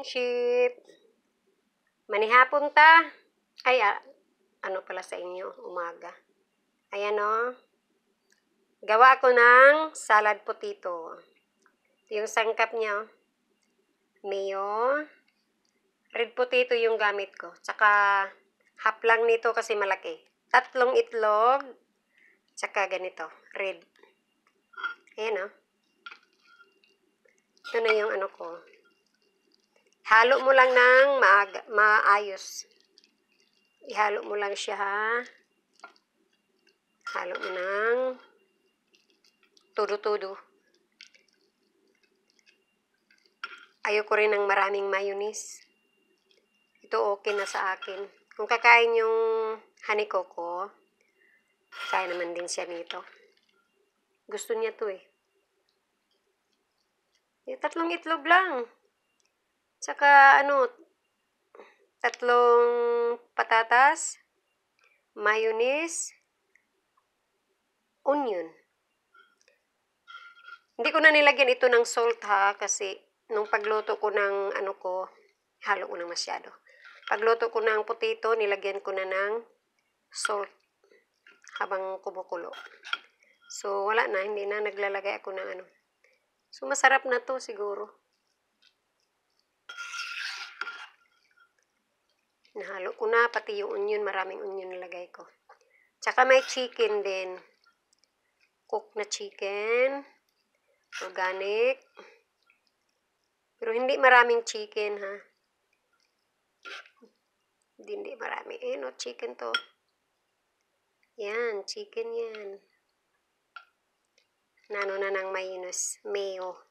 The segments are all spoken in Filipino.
Ship. Manihapon ta. Ay, ah, ano pala sa inyo? Umaga. Ayan o. Oh. Gawa ko ng salad potato. Ito yung sangkap niya. Oh. Mayo. Red potato yung gamit ko. Tsaka half lang nito kasi malaki. Tatlong itlog. Tsaka ganito. Red. Ayan o. Oh. Ito na yung ano ko. Halo mo lang ng maaga, maayos. Ihalo mo lang siya ha. Halo mo ng tudo-tudo. Ayoko rin ng maraming mayonnaise. Ito okay na sa akin. Kung kakain yung honey coco, kaya naman din siya nito. Gusto niya to eh. Yung tatlong itlog lang. Tsaka ano, tatlong patatas, mayonnaise, onion. Hindi ko na nilagyan ito ng salt ha kasi nung pagluto ko ng ano ko, halo ko na masyado. Pagluto ko ng potato, nilagyan ko na ng salt habang kumukulo. So, wala na. Hindi na naglalagay ako ng ano. So, masarap na to siguro. Nahalo ko na, pati yung onion, maraming onion nalagay ko. Tsaka may chicken din. Cook na chicken. Organic. Pero hindi maraming chicken, ha? Hindi, hindi marami. Eh, no, chicken to. Yan, chicken yan. Nano na ng mayonnaise. Mayo.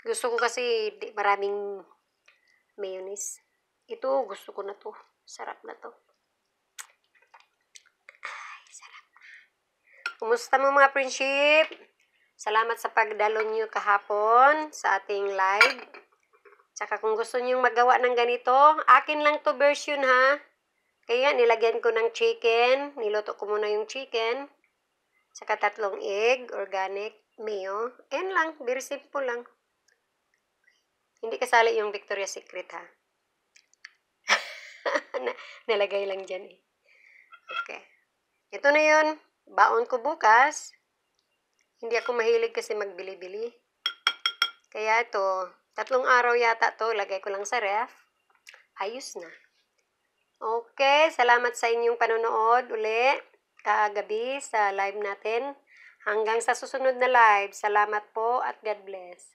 Gusto ko kasi di, maraming mayonnaise. Ito, gusto ko na to. Sarap na to. Ay, sarap. Kumusta mo mga friendship? Salamat sa pagdalo nyo kahapon sa ating live. Tsaka kung gusto nyong magawa ng ganito, akin lang to version ha. Kaya nilagyan ko ng chicken. Niluto ko muna yung chicken. Tsaka tatlong egg, organic, mayo. Ayan lang, very simple lang. Hindi kasali yung Victoria's Secret ha. Nalagay lang dyan eh. Okay. Ito na yun. Baon ko bukas. Hindi ako mahilig kasi magbili-bili. Kaya ito, tatlong araw yata to, lagay ko lang sa ref. Ayos na. Okay, salamat sa inyong panonood uli kagabi sa live natin. Hanggang sa susunod na live, salamat po at God bless.